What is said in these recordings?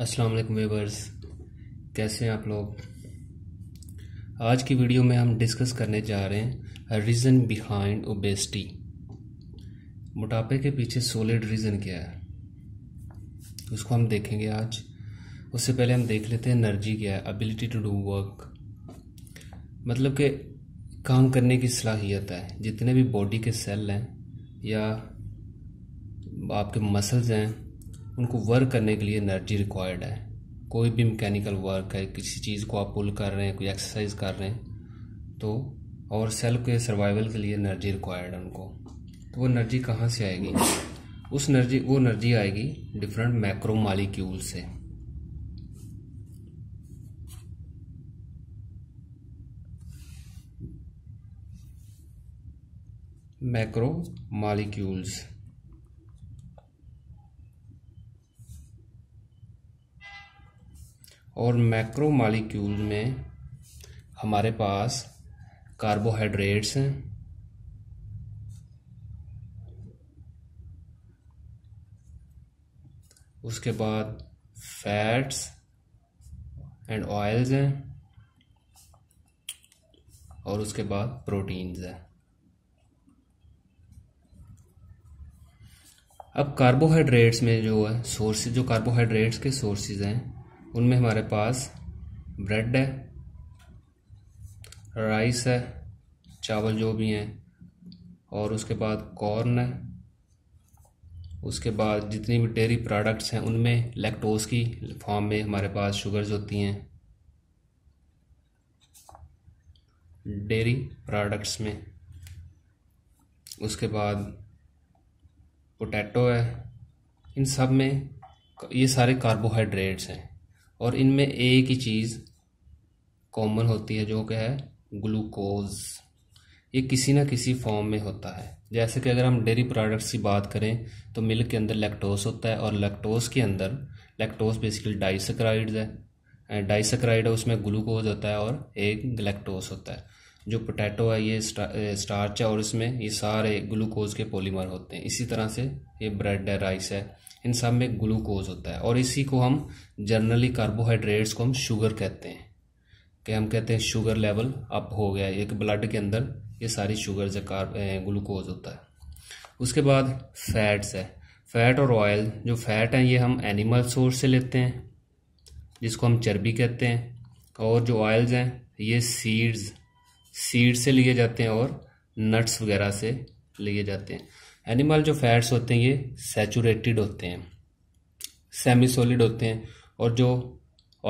अस्सलाम वालेकुम व्यूवर्स कैसे हैं आप लोग आज की वीडियो में हम डिस्कस करने जा रहे हैं रीज़न बिहाइंड ओबेसिटी मोटापे के पीछे सोलिड रीज़न क्या है उसको हम देखेंगे आज उससे पहले हम देख लेते हैं एनर्जी क्या है एबिलिटी टू डू वर्क मतलब के काम करने की सलाहियत है जितने भी बॉडी के सेल हैं या आपके मसल्स हैं उनको वर्क करने के लिए एनर्जी रिक्वायर्ड है कोई भी मैकेनिकल वर्क है किसी चीज़ को आप पुल कर रहे हैं कोई एक्सरसाइज कर रहे हैं तो और सेल के सर्वाइवल के लिए एनर्जी रिक्वायर्ड है उनको तो वो एनर्जी कहाँ से आएगी उस एनर्जी वो एनर्जी आएगी डिफरेंट मैक्रो मालिक्यूल से मैक्रो मालिक्यूल्स और मैक्रो मालिक्यूल में हमारे पास कार्बोहाइड्रेट्स हैं उसके बाद फैट्स एंड ऑयल्स हैं और उसके बाद प्रोटीन्स हैं अब कार्बोहाइड्रेट्स में जो है सोर्सेज जो कार्बोहाइड्रेट्स के सोर्सेज हैं उनमें हमारे पास ब्रेड है राइस है चावल जो भी हैं और उसके बाद कॉर्न है उसके बाद जितनी भी डेयरी प्रोडक्ट्स हैं उनमें लैक्टोज की फॉर्म में हमारे पास शुगर्स होती हैं डेयरी प्रोडक्ट्स में उसके बाद पोटैटो है इन सब में ये सारे कार्बोहाइड्रेट्स हैं और इनमें एक ही चीज़ कॉमन होती है जो क्या है ग्लूकोज ये किसी ना किसी फॉर्म में होता है जैसे कि अगर हम डेयरी प्रोडक्ट्स की बात करें तो मिल्क के अंदर लैक्टोस होता है और लैक्टोस के अंदर लैक्टोज बेसिकली डाइसक्राइड्स है डाइसक्राइड उसमें ग्लूकोज होता है और एक लैक्टोस होता है जो पोटैटो है ये स्टार्च है और इसमें ये सारे ग्लूकोज के पॉलीमर होते हैं इसी तरह से ये ब्रेड है राइस है इन सब में ग्लूकोज होता है और इसी को हम जनरली कार्बोहाइड्रेट्स को हम शुगर कहते हैं कि हम कहते हैं शुगर लेवल अप हो गया एक ब्लड के अंदर ये सारी शुगर जो कार्ब ग्लूकोज होता है उसके बाद फैट्स है फैट और ऑयल जो फैट हैं ये हम एनिमल सोर्स से लेते हैं जिसको हम चर्बी कहते हैं और जो ऑयल्स हैं ये सीड्स सीड से लिए जाते हैं और नट्स वगैरह से लिए जाते हैं एनिमल जो फैट्स होते हैं ये सेचूरेटेड होते हैं सेमी सॉलिड होते हैं और जो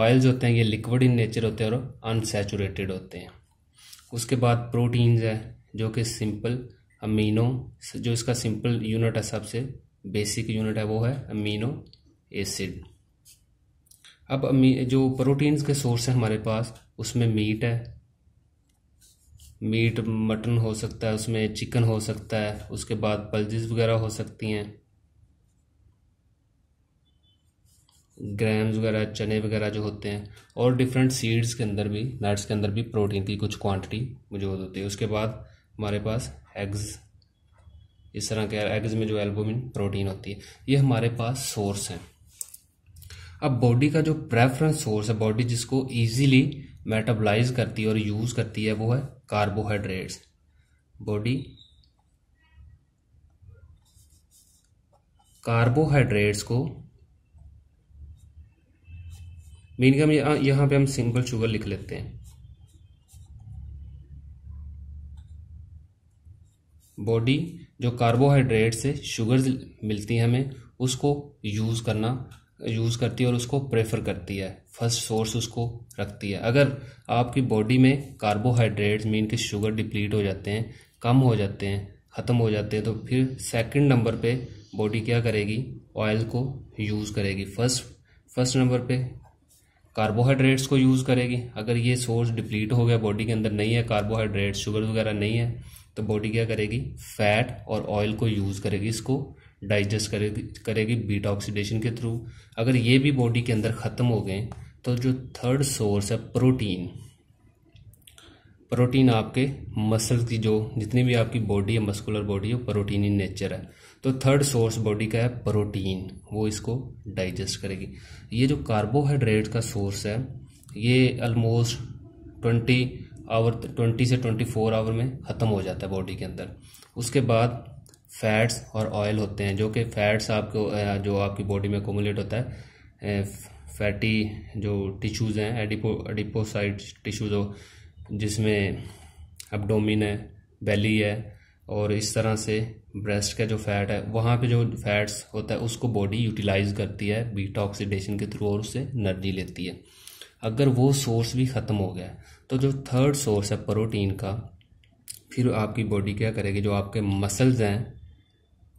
ऑयल्स होते हैं ये लिक्विड इन नेचर होते हैं और अनसेचूरेटेड होते हैं उसके बाद प्रोटीन्स है जो कि सिंपल अमीनो जो इसका सिंपल यूनिट है सबसे बेसिक यूनिट है वो है अमीनो एसिड अब अमी जो प्रोटीन्स के सोर्स हैं हमारे पास उसमें मीट है मीट मटन हो सकता है उसमें चिकन हो सकता है उसके बाद पल्जिस वगैरह हो सकती हैं ग्रैम्स वगैरह चने वगैरह जो होते हैं और डिफरेंट सीड्स के अंदर भी नट्स के अंदर भी प्रोटीन की कुछ क्वांटिटी मौजूद होती है उसके बाद हमारे पास एग्ज़ इस तरह के एग्ज़ में जो एल्बोमिन प्रोटीन होती है ये हमारे पास सोर्स हैं अब बॉडी का जो प्रेफरेंस सोर्स है बॉडी जिसको ईजिली मेटाबलाइज करती है और यूज़ करती है वो है कार्बोहाइड्रेट्स बॉडी कार्बोहाइड्रेट्स को मीन हम यहाँ पे हम सिंपल शुगर लिख लेते हैं बॉडी जो कार्बोहाइड्रेट से शुगर मिलती है हमें उसको यूज़ करना यूज़ करती है और उसको प्रेफर करती है फर्स्ट सोर्स उसको रखती है अगर आपकी बॉडी में कार्बोहाइड्रेट्स मीन के शुगर डिप्लीट हो जाते हैं कम हो जाते हैं ख़त्म हो जाते हैं तो फिर सेकंड नंबर पे बॉडी क्या करेगी ऑयल को यूज़ करेगी फर्स्ट फर्स्ट नंबर पे कार्बोहाइड्रेट्स को यूज़ करेगी अगर ये सोर्स डिप्लीट हो गया बॉडी के अंदर नहीं है कार्बोहाइड्रेट्स शुगर वगैरह नहीं है तो बॉडी क्या करेगी फैट और ऑयल को यूज़ करेगी इसको डाइजेस्ट करेगी करेगी बीटा ऑक्सीडेशन के थ्रू अगर ये भी बॉडी के अंदर ख़त्म हो गए तो जो थर्ड सोर्स है प्रोटीन प्रोटीन आपके मसल की जो जितनी भी आपकी बॉडी है मस्कुलर बॉडी है प्रोटीन इन नेचर है तो थर्ड सोर्स बॉडी का है प्रोटीन वो इसको डाइजेस्ट करेगी ये जो कार्बोहाइड्रेट का सोर्स है ये ऑलमोस्ट ट्वेंटी आवर ट्वेंटी से ट्वेंटी फोर आवर में ख़त्म हो जाता है बॉडी के अंदर उसके बाद फैट्स और ऑयल होते हैं जो कि फैट्स आपको जो आपकी बॉडी में कोमुलेट होता है फैटी जो टिश्यूज़ हैं एडिपो एडिपोसाइड टिश्यूज़ हो जिसमें अपडोमिन है बेली है और इस तरह से ब्रेस्ट का जो फैट है वहाँ पे जो फैट्स होता है उसको बॉडी यूटिलाइज करती है बीटा ऑक्सीडेशन के थ्रू और उससे एनर्जी लेती है अगर वो सोर्स भी ख़त्म हो गया तो जो थर्ड सोर्स है प्रोटीन का फिर आपकी बॉडी क्या करेगी जो आपके मसल्स हैं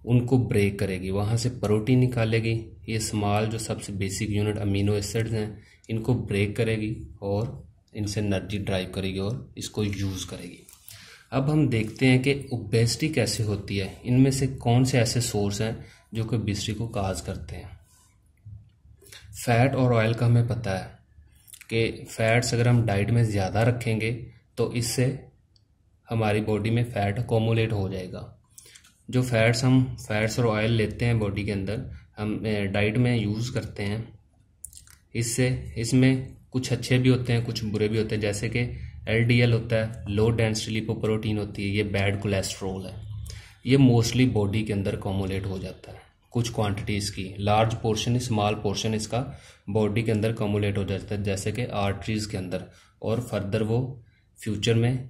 उनको ब्रेक करेगी वहाँ से प्रोटीन निकालेगी ये स्मॉल जो सबसे बेसिक यूनिट अमीनो एसिड्स हैं इनको ब्रेक करेगी और इनसे एनर्जी ड्राइव करेगी और इसको यूज़ करेगी अब हम देखते हैं कि ओबेसिटी कैसे होती है इनमें से कौन से ऐसे सोर्स हैं जो कि ओबेसिटी को काज करते हैं फैट और ऑयल का हमें पता है कि फैट्स अगर हम डाइट में ज़्यादा रखेंगे तो इससे हमारी बॉडी में फैट अकोमोलेट हो जाएगा जो फैट्स हम फैट्स और ऑयल लेते हैं बॉडी के अंदर हम डाइट में यूज़ करते हैं इससे इसमें कुछ अच्छे भी होते हैं कुछ बुरे भी होते हैं जैसे कि एल होता है लो डेंसिटी लिपोप्रोटीन होती है ये बैड कोलेस्ट्रोल है ये मोस्टली बॉडी के अंदर कॉमोलेट हो जाता है कुछ क्वांटिटीज़ की लार्ज पोर्शन स्मॉल पोर्शन इसका बॉडी के अंदर कॉमोलेट हो जाता है जैसे कि आर्टरीज़ के अंदर और फर्दर वो फ्यूचर में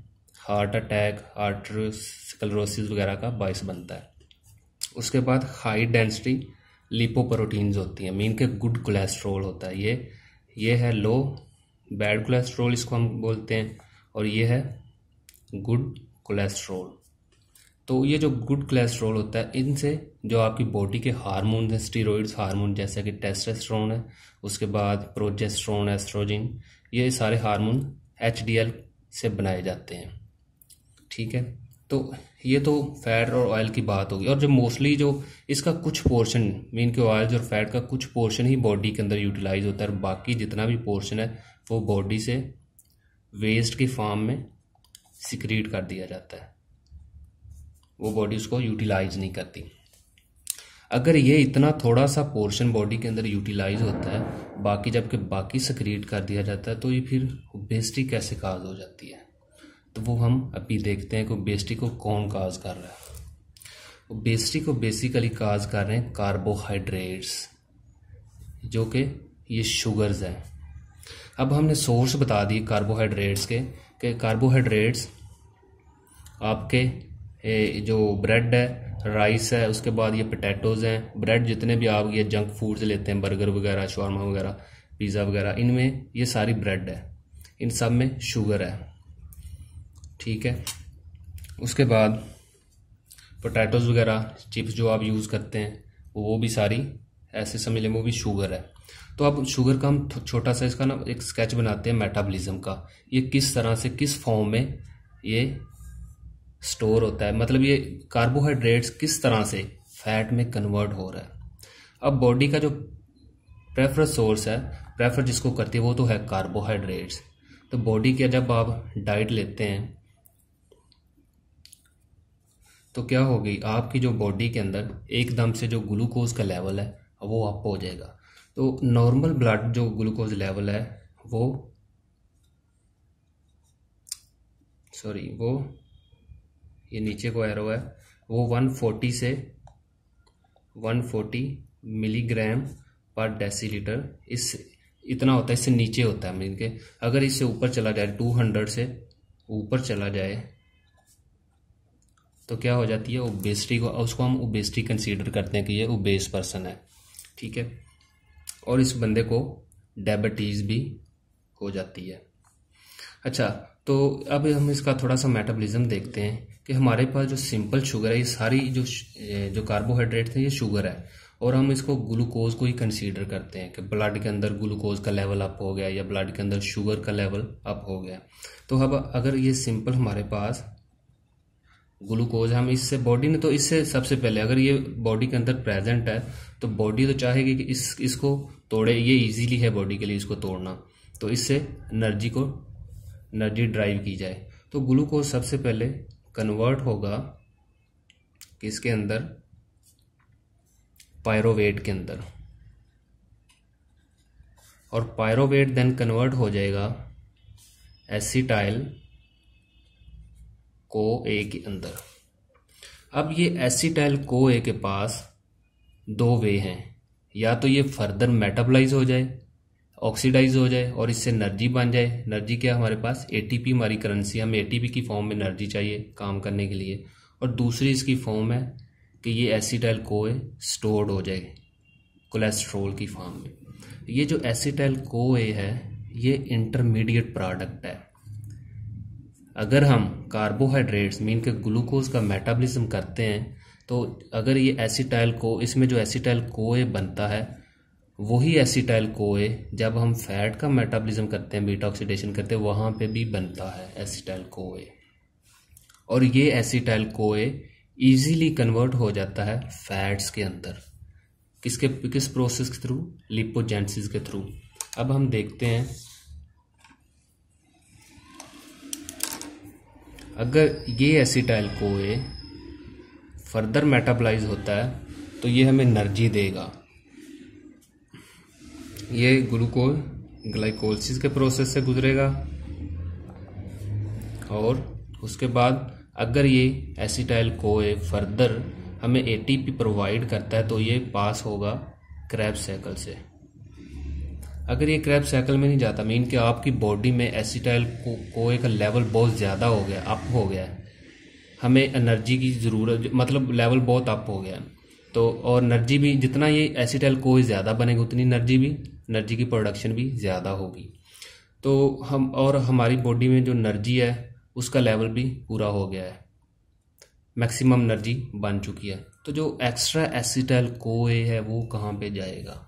हार्ट अटैक हार्ट स्कलरोसिस वगैरह का बायस बनता है उसके बाद हाई डेंसिटी लिपोप्रोटीन्स होती हैं मीन के गुड कोलेस्ट्रोल होता है ये ये है लो बैड कोलेस्ट्रोल इसको हम बोलते हैं और ये है गुड कोलेस्ट्रोल तो ये जो गुड कोलेस्ट्रोल होता है इनसे जो आपकी बॉडी के हार्मोन हैं स्टीरोइड्स हार्मोन जैसे कि टेस्टेस्ट्रोन है उसके बाद प्रोजेस्ट्रोन एस्ट्रोजिन ये सारे हार्मोन एच से बनाए जाते हैं ठीक है तो ये तो फैट और ऑयल की बात होगी और जो मोस्टली जो इसका कुछ पोर्शन मीन के ऑयल्स और फैट का कुछ पोर्शन ही बॉडी के अंदर यूटिलाइज होता है और बाकी जितना भी पोर्शन है वो बॉडी से वेस्ट के फॉर्म में सिक्रीट कर दिया जाता है वो बॉडी उसको यूटिलाइज नहीं करती अगर ये इतना थोड़ा सा पोर्शन बॉडी के अंदर यूटिलाइज होता है बाकी जबकि बाकी सक्रिएट कर दिया जाता है तो ये फिर बेस्टी कैसे काज हो जाती है तो वो हम अभी देखते हैं कि बेस्टी को कौन काज कर रहा है बेस्टी को बेसिकली काज कर रहे हैं कार्बोहाइड्रेट्स जो कि ये शुगर्स हैं अब हमने सोर्स बता दिए कार्बोहाइड्रेट्स के कि कार्बोहाइड्रेट्स आपके जो ब्रेड है राइस है उसके बाद ये पटेटोज हैं ब्रेड जितने भी आप ये जंक फूड्स लेते हैं बर्गर वगैरह शॉर्मा वगैरह पिज़्ज़ा वगैरह इनमें ये सारी ब्रेड है इन सब में शुगर है ठीक है उसके बाद पोटैटोज़ वगैरह चिप्स जो आप यूज़ करते हैं वो भी सारी ऐसे समझ लें वो भी शुगर है तो आप शुगर का हम छोटा सा इसका ना एक स्केच बनाते हैं मेटाबॉलिज्म का ये किस तरह से किस फॉर्म में ये स्टोर होता है मतलब ये कार्बोहाइड्रेट्स किस तरह से फैट में कन्वर्ट हो रहा है अब बॉडी का जो प्रेफर सोर्स है प्रेफर जिसको करती है वो तो है कार्बोहाइड्रेट्स तो बॉडी के जब आप डाइट लेते हैं तो क्या होगी आपकी जो बॉडी के अंदर एकदम से जो ग्लूकोज का लेवल है वो अप हो जाएगा तो नॉर्मल ब्लड जो ग्लूकोज लेवल है वो सॉरी वो ये नीचे को एरो है वो 140 से 140 मिलीग्राम पर डेसीलीटर इस इतना होता है इससे नीचे होता है मीन के अगर इससे ऊपर चला जाए 200 से ऊपर चला जाए तो क्या हो जाती है ओबेसिटी को उसको हम ओबेसिटी कंसीडर करते हैं कि ये ओबेस पर्सन है ठीक है और इस बंदे को डायबिटीज़ भी हो जाती है अच्छा तो अब हम इसका थोड़ा सा मेटाबॉलिज्म देखते हैं कि हमारे पास जो सिंपल शुगर है ये सारी जो जो कार्बोहाइड्रेट है ये शुगर है और हम इसको ग्लूकोज को ही कंसीडर करते हैं कि ब्लड के अंदर ग्लूकोज का लेवल अप हो गया या ब्लड के अंदर शुगर का लेवल अप हो गया तो अब अगर ये सिंपल हमारे पास ग्लूकोज हम इससे बॉडी ने तो इससे सबसे पहले अगर ये बॉडी के अंदर प्रेजेंट है तो बॉडी तो चाहेगी कि इस इसको तोड़े ये इजीली है बॉडी के लिए इसको तोड़ना तो इससे एनर्जी को एनर्जी ड्राइव की जाए तो ग्लूकोज सबसे पहले कन्वर्ट होगा किसके अंदर पायरोवेट के अंदर और पायरोवेट देन कन्वर्ट हो जाएगा एसीटाइल को ए के अंदर अब ये एसीटाइल को ए के पास दो वे हैं या तो ये फर्दर मेटाबलाइज हो जाए ऑक्सीडाइज हो जाए और इससे एनर्जी बन जाए एनर्जी क्या हमारे पास एटीपी हमारी करेंसी हमें एटीपी की फॉर्म में एनर्जी चाहिए काम करने के लिए और दूसरी इसकी फॉर्म है कि ये को कोए स्टोर्ड हो जाए कोलेस्ट्रोल की फॉर्म में ये जो एसिटाइल को ए है ये इंटरमीडिएट प्रोडक्ट है अगर हम कार्बोहाइड्रेट्स मीन के ग्लूकोज का मेटाबॉलिज्म करते हैं तो अगर ये एसिटाइल को इसमें जो एसिटाइल कोए बनता है वही एसिटाइल कोए जब हम फैट का मेटाबॉलिज्म करते हैं बीटा ऑक्सीडेशन करते हैं वहाँ पे भी बनता है एसीटाइल कोए और ये एसीटाइल कोए इजीली कन्वर्ट हो जाता है फैट्स के अंदर किसके किस प्रोसेस के थ्रू लिपोजेंसिस के थ्रू अब हम देखते हैं अगर ये एसिटाइल कोए फर्दर मेटाबलाइज होता है तो ये हमें एनर्जी देगा ये ग्लूकोज ग्लाइकोलसिस के प्रोसेस से गुजरेगा और उसके बाद अगर ये एसिटाइल कोए फर्दर हमें एटीपी प्रोवाइड करता है तो ये पास होगा क्रैब साइकिल से अगर ये क्रैप साइकिल में नहीं जाता मीन कि आपकी बॉडी में एसिटाइल को, कोए का लेवल बहुत ज़्यादा हो गया अप हो गया है हमें एनर्जी की ज़रूरत मतलब लेवल बहुत अप हो गया है तो और एनर्जी भी जितना ये एसिटाइल कोए ज़्यादा बनेगा उतनी एनर्जी भी एनर्जी की प्रोडक्शन भी ज़्यादा होगी तो हम और हमारी बॉडी में जो एनर्जी है उसका लेवल भी पूरा हो गया है मैक्सिमम एनर्जी बन चुकी है तो जो एक्स्ट्रा एसिटाइल कोए है वो कहाँ पे जाएगा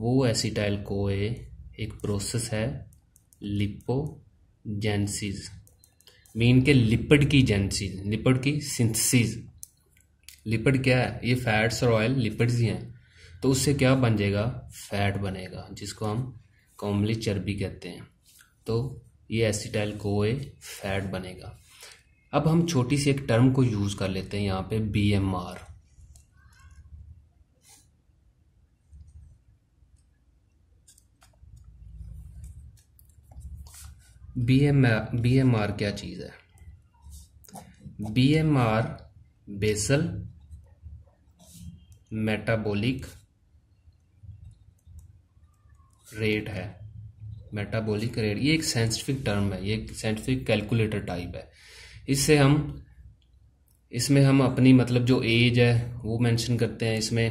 वो एसिटाइल कोए एक प्रोसेस है लिपोजेंसिस मीन के लिपिड की जेंसिस लिपिड की सिंथसिस लिपिड क्या है ये फैट्स और ऑयल लिपिड्स ही हैं तो उससे क्या बन जाएगा फैट बनेगा जिसको हम कॉमली चर्बी कहते हैं तो ये एसिटाइल ए फैट बनेगा अब हम छोटी सी एक टर्म को यूज़ कर लेते हैं यहाँ पे B M R B M B M R क्या चीज़ है B M R basal metabolic rate है मेटाबॉलिक रेट ये एक साइंटिफिक टर्म है ये एक साइंटिफिक कैलकुलेटर टाइप है इससे हम इसमें हम अपनी मतलब जो एज है वो मेंशन करते हैं इसमें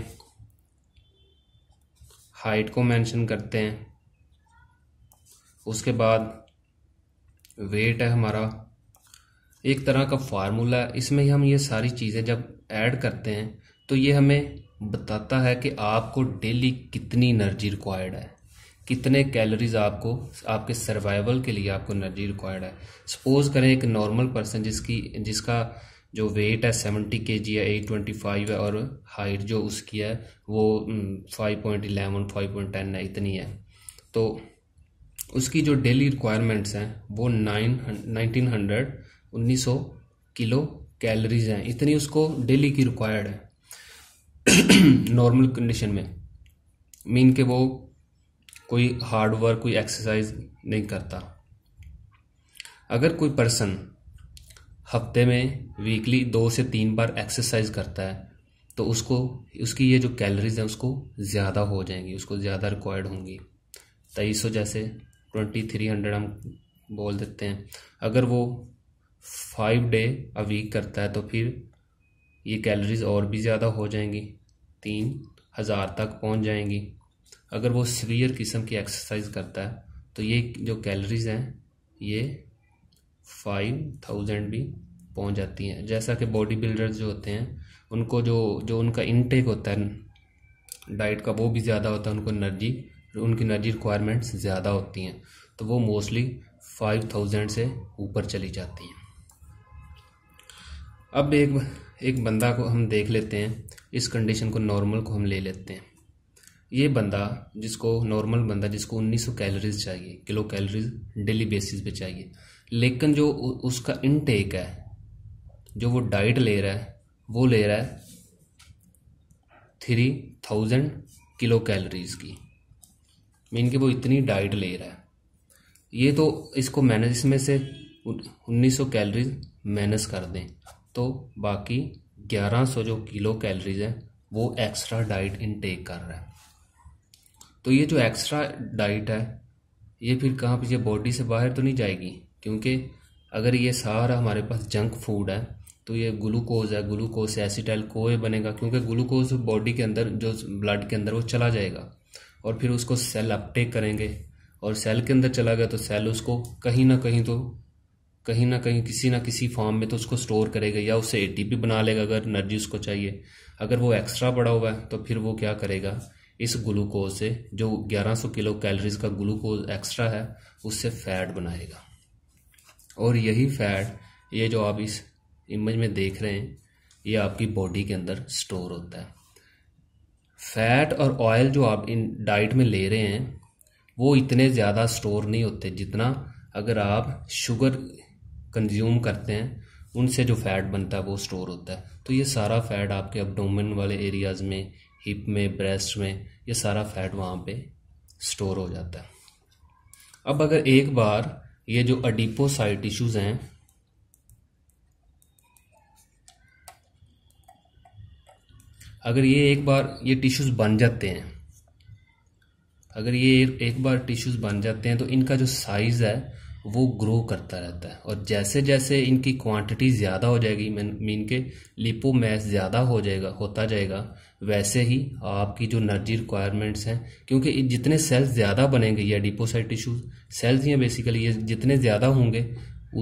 हाइट को मेंशन करते हैं उसके बाद वेट है हमारा एक तरह का फार्मूला है इसमें हम ये सारी चीज़ें जब ऐड करते हैं तो ये हमें बताता है कि आपको डेली कितनी एनर्जी रिक्वायर्ड है कितने कैलोरीज आपको आपके सर्वाइवल के लिए आपको एनर्जी रिक्वायर्ड है सपोज करें एक नॉर्मल पर्सन जिसकी जिसका जो वेट है सेवेंटी के जी है एट ट्वेंटी फाइव है और हाइट जो उसकी है वो five point eleven five point ten है इतनी है तो उसकी जो डेली रिक्वायरमेंट्स हैं वो नाइन नाइनटीन हंड्रेड उन्नीस सौ किलो कैलोरीज हैं इतनी उसको डेली की रिक्वायर्ड है नॉर्मल कंडीशन में मीन के वो कोई हार्ड वर्क कोई एक्सरसाइज नहीं करता अगर कोई पर्सन हफ्ते में वीकली दो से तीन बार एक्सरसाइज करता है तो उसको उसकी ये जो कैलोरीज हैं उसको ज़्यादा हो जाएंगी उसको ज़्यादा रिक्वायर्ड होंगी तेईस सौ जैसे ट्वेंटी थ्री हंड्रेड हम बोल देते हैं अगर वो फाइव डे अ वीक करता है तो फिर ये कैलोरीज और भी ज़्यादा हो जाएंगी तीन हज़ार तक पहुंच जाएंगी अगर वो सीवियर किस्म की एक्सरसाइज करता है तो ये जो कैलोरीज हैं ये फाइव थाउजेंड भी पहुंच जाती हैं जैसा कि बॉडी बिल्डर जो होते हैं उनको जो जो उनका इनटेक होता है डाइट का वो भी ज़्यादा होता है उनको एनर्जी उनकी एनर्जी रिक्वायरमेंट्स ज़्यादा होती हैं तो वो मोस्टली फाइव थाउजेंड से ऊपर चली जाती हैं अब एक एक बंदा को हम देख लेते हैं इस कंडीशन को नॉर्मल को हम ले लेते हैं ये बंदा जिसको नॉर्मल बंदा जिसको 1900 कैलोरीज चाहिए किलो कैलोरीज डेली बेसिस पे चाहिए लेकिन जो उसका इनटेक है जो वो डाइट ले रहा है वो ले रहा है थ्री थाउजेंड किलो कैलोरीज की मीन कि वो इतनी डाइट ले रहा है ये तो इसको मैनेज इसमें से 1900 कैलोरीज मैनेज कर दें तो बाकी 1100 जो किलो कैलोरीज है वो एक्स्ट्रा डाइट इनटेक कर रहा है तो ये जो एक्स्ट्रा डाइट है ये फिर कहाँ पर बॉडी से बाहर तो नहीं जाएगी क्योंकि अगर ये सारा हमारे पास जंक फूड है तो ये ग्लूकोज है ग्लूकोज से एसिटाइल कोए बनेगा क्योंकि ग्लूकोज बॉडी के अंदर जो ब्लड के अंदर वो चला जाएगा और फिर उसको सेल अपटेक करेंगे और सेल के अंदर चला गया तो सेल उसको कहीं ना कहीं तो कहीं ना कहीं किसी ना किसी फॉर्म में तो उसको स्टोर करेगा या उसे एटीपी बना लेगा अगर एनर्जी उसको चाहिए अगर वो एक्स्ट्रा बड़ा हुआ है तो फिर वो क्या करेगा इस ग्लूकोज से जो 1100 किलो कैलोरीज का ग्लूकोज एक्स्ट्रा है उससे फैट बनाएगा और यही फैट ये जो आप इस इमेज में देख रहे हैं ये आपकी बॉडी के अंदर स्टोर होता है फैट और ऑयल जो आप इन डाइट में ले रहे हैं वो इतने ज़्यादा स्टोर नहीं होते जितना अगर आप शुगर कंज्यूम करते हैं उनसे जो फैट बनता है वो स्टोर होता है तो ये सारा फैट आपके अपडोमेन वाले एरियाज में हिप में ब्रेस्ट में ये सारा फैट वहाँ पे स्टोर हो जाता है अब अगर एक बार ये जो अडिपोसाइट टिश्यूज़ हैं अगर ये एक बार ये टिश्यूज़ बन जाते हैं अगर ये एक बार टिश्यूज़ बन जाते हैं तो इनका जो साइज़ है वो ग्रो करता रहता है और जैसे जैसे इनकी क्वांटिटी ज़्यादा हो जाएगी मीन के लिपो मैस ज़्यादा हो जाएगा होता जाएगा वैसे ही आपकी जो एनर्जी रिक्वायरमेंट्स हैं क्योंकि जितने सेल्स ज़्यादा बनेंगे या डिपोसाइड टिश्यूज सेल्स या बेसिकली ये जितने ज़्यादा होंगे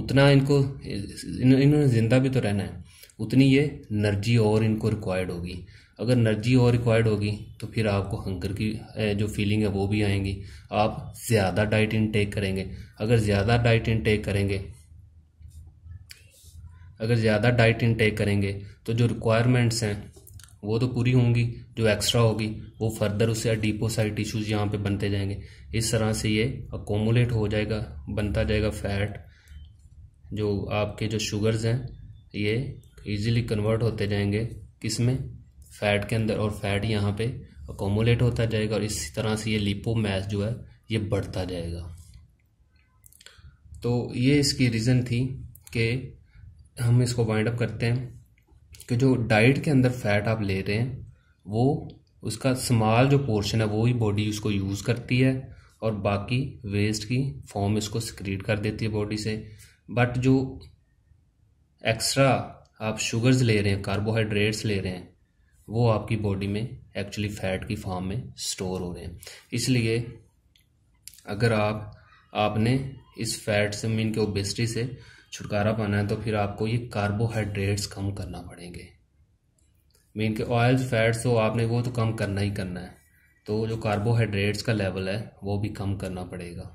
उतना इनको इन्होंने ज़िंदा भी तो रहना है उतनी ये एनर्जी और इनको रिक्वायर्ड होगी अगर एनर्जी और रिक्वायर्ड होगी तो फिर आपको हंगर की जो फीलिंग है वो भी आएंगी आप ज़्यादा डाइट इनटेक करेंगे अगर ज़्यादा डाइट इनटेक करेंगे अगर ज़्यादा डाइट इनटेक करेंगे तो जो रिक्वायरमेंट्स हैं वो तो पूरी होंगी जो एक्स्ट्रा होगी वो फर्दर उससे अडीपोसाइट टिश्यूज़ यहाँ पे बनते जाएंगे इस तरह से ये अकोमोलेट हो जाएगा बनता जाएगा फैट जो आपके जो शुगर्स हैं ये ईजिली कन्वर्ट होते जाएंगे किस में फैट के अंदर और फैट यहाँ पे अकोमोलेट होता जाएगा और इस तरह से ये लिपो मैस जो है ये बढ़ता जाएगा तो ये इसकी रीज़न थी कि हम इसको वाइंड अप करते हैं कि जो डाइट के अंदर फैट आप ले रहे हैं वो उसका स्मॉल जो पोर्शन है वो ही बॉडी उसको यूज़ करती है और बाकी वेस्ट की फॉर्म इसको सिक्रीट कर देती है बॉडी से बट जो एक्स्ट्रा आप शुगर्स ले रहे हैं कार्बोहाइड्रेट्स ले रहे हैं वो आपकी बॉडी में एक्चुअली फैट की फॉर्म में स्टोर हो रहे हैं इसलिए अगर आप आपने इस फैट से मीन के ओबेसिटी से छुटकारा पाना है तो फिर आपको ये कार्बोहाइड्रेट्स कम करना पड़ेंगे मीन के ऑयल्स फैट्स तो आपने वो तो कम करना ही करना है तो जो कार्बोहाइड्रेट्स का लेवल है वो भी कम करना पड़ेगा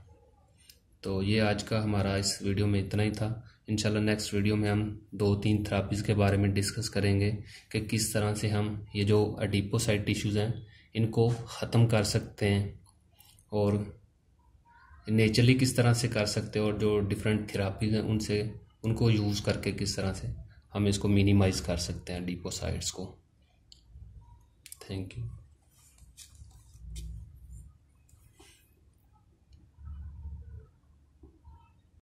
तो ये आज का हमारा इस वीडियो में इतना ही था इंशाल्लाह नेक्स्ट वीडियो में हम दो तीन थेरापीज़ के बारे में डिस्कस करेंगे कि किस तरह से हम ये जो अडिपोसाइड टिश्यूज़ हैं इनको ख़त्म कर सकते हैं और नेचुरली किस तरह से कर सकते हैं और जो डिफरेंट थेरापीज हैं उनसे उनको यूज़ करके किस तरह से हम इसको मिनिमाइज़ कर सकते हैं डिपोसाइड्स को थैंक यू